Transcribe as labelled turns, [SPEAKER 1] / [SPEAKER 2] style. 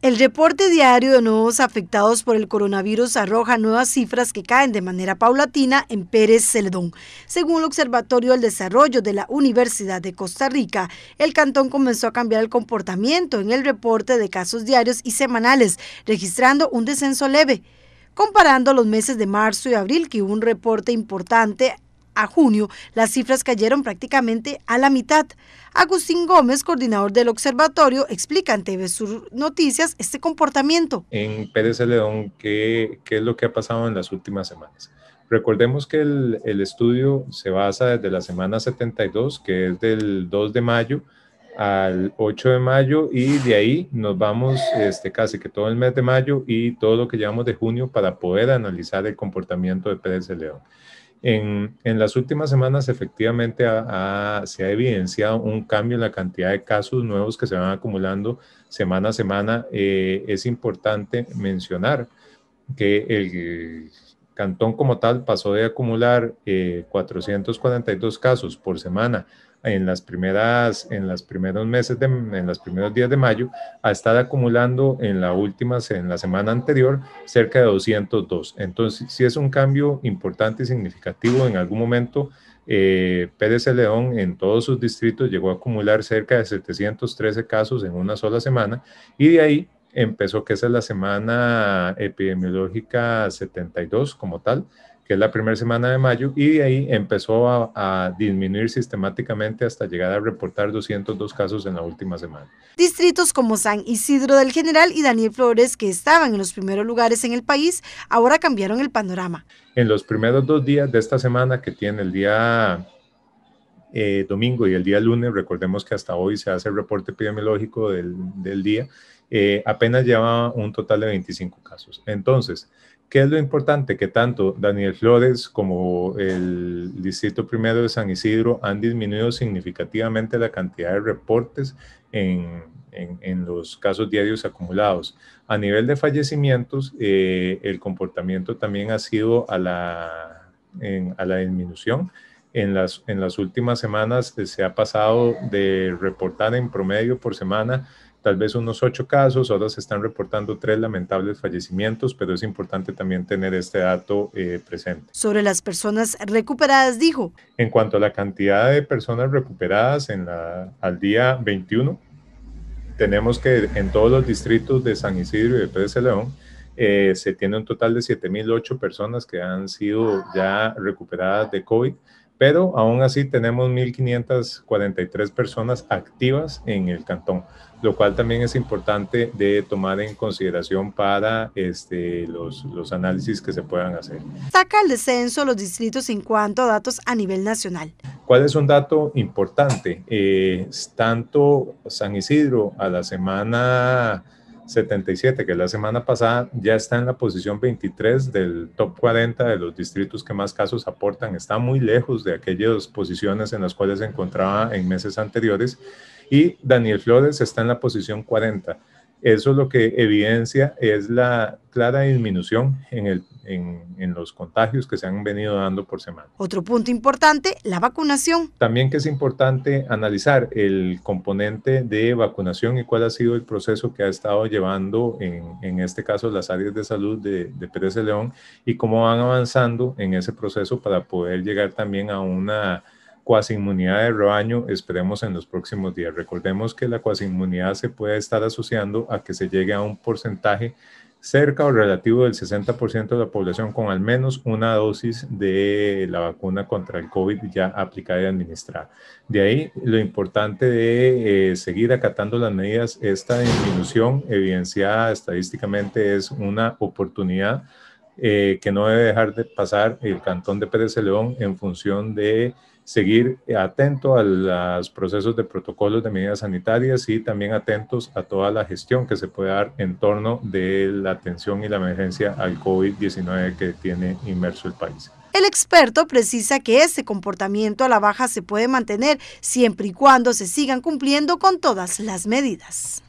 [SPEAKER 1] El reporte diario de nuevos afectados por el coronavirus arroja nuevas cifras que caen de manera paulatina en Pérez Celedón. Según el Observatorio del Desarrollo de la Universidad de Costa Rica, el cantón comenzó a cambiar el comportamiento en el reporte de casos diarios y semanales, registrando un descenso leve. Comparando los meses de marzo y abril, que hubo un reporte importante a junio, las cifras cayeron prácticamente a la mitad. Agustín Gómez, coordinador del observatorio, explica en TV Sur Noticias este comportamiento.
[SPEAKER 2] En Pérez león ¿qué, ¿qué, es lo que ha pasado en las últimas semanas? Recordemos que el, estudio se basa desde la semana 72, que es del 2 de mayo, al 8 de mayo y de ahí nos vamos este, casi que todo el mes de mayo y todo lo que llevamos de junio para poder analizar el comportamiento de Pérez León. En, las últimas semanas efectivamente se ha evidenciado un cambio en la cantidad de casos nuevos que se van acumulando semana a semana. Eh, es importante mencionar que el cantón como tal pasó de acumular 442 eh, casos por semana en las primeras, en los primeros meses, de, en los primeros días de mayo, ha estado acumulando en la última, en la semana anterior, cerca de 202. Entonces, si es un cambio importante y significativo. En algún momento, eh, Pérez León en todos sus distritos llegó a acumular cerca de 713 casos en una sola semana y de ahí empezó que esa es la semana epidemiológica 72 como tal, que es la primera semana de mayo, y de ahí empezó a, disminuir sistemáticamente hasta llegar a reportar 202 casos en la última semana.
[SPEAKER 1] Distritos como San Isidro del General y Daniel Flores, que estaban en los primeros lugares en el país, ahora cambiaron el panorama.
[SPEAKER 2] En los primeros dos días de esta semana, que tiene el día eh, domingo y el día lunes, recordemos que hasta hoy se hace el reporte epidemiológico del, día, eh, apenas lleva un total de 25 casos. Entonces, ¿Qué es lo importante? Que tanto Daniel Flores como el Distrito Primero de San Isidro han disminuido significativamente la cantidad de reportes en, en, los casos diarios acumulados. A nivel de fallecimientos, eh, el comportamiento también ha sido a la, a la disminución. En las, en las últimas semanas eh, se ha pasado de reportar en promedio por semana tal vez unos ocho casos, ahora se están reportando tres lamentables fallecimientos, pero es importante también tener este dato eh, presente.
[SPEAKER 1] Sobre las personas recuperadas, dijo.
[SPEAKER 2] En cuanto a la cantidad de personas recuperadas en la, al día 21, tenemos que en todos los distritos de San Isidro y de Pérez de León, eh, se tiene un total de 7.008 personas que han sido ya recuperadas de COVID pero aún así tenemos 1.543 personas activas en el cantón, lo cual también es importante de tomar en consideración para este, los, los análisis que se puedan hacer.
[SPEAKER 1] Saca el descenso los distritos en cuanto a datos a nivel nacional.
[SPEAKER 2] ¿Cuál es un dato importante? Eh, tanto San Isidro a la semana 77, que la semana pasada, ya está en la posición 23 del top 40 de los distritos que más casos aportan. Está muy lejos de aquellas posiciones en las cuales se encontraba en meses anteriores. Y Daniel Flores está en la posición 40 eso lo que evidencia es la clara disminución en, el, en, los contagios que se han venido dando por semana.
[SPEAKER 1] Otro punto importante, la vacunación.
[SPEAKER 2] También que es importante analizar el componente de vacunación y cuál ha sido el proceso que ha estado llevando, en, este caso, las áreas de salud de, de Pérez de León y cómo van avanzando en ese proceso para poder llegar también a una cuasi inmunidad de rebaño esperemos en los próximos días. Recordemos que la cuasi inmunidad se puede estar asociando a que se llegue a un porcentaje cerca o relativo del 60% de la población con al menos una dosis de la vacuna contra el COVID ya aplicada y administrada. De ahí lo importante de eh, seguir acatando las medidas, esta disminución evidenciada estadísticamente es una oportunidad eh, que no debe dejar de pasar el Cantón de Pérez de León en función de seguir atento a los procesos de protocolos de medidas sanitarias y también atentos a toda la gestión que se puede dar en torno de la atención y la emergencia al COVID-19 que tiene inmerso el país.
[SPEAKER 1] El experto precisa que ese comportamiento a la baja se puede mantener siempre y cuando se sigan cumpliendo con todas las medidas.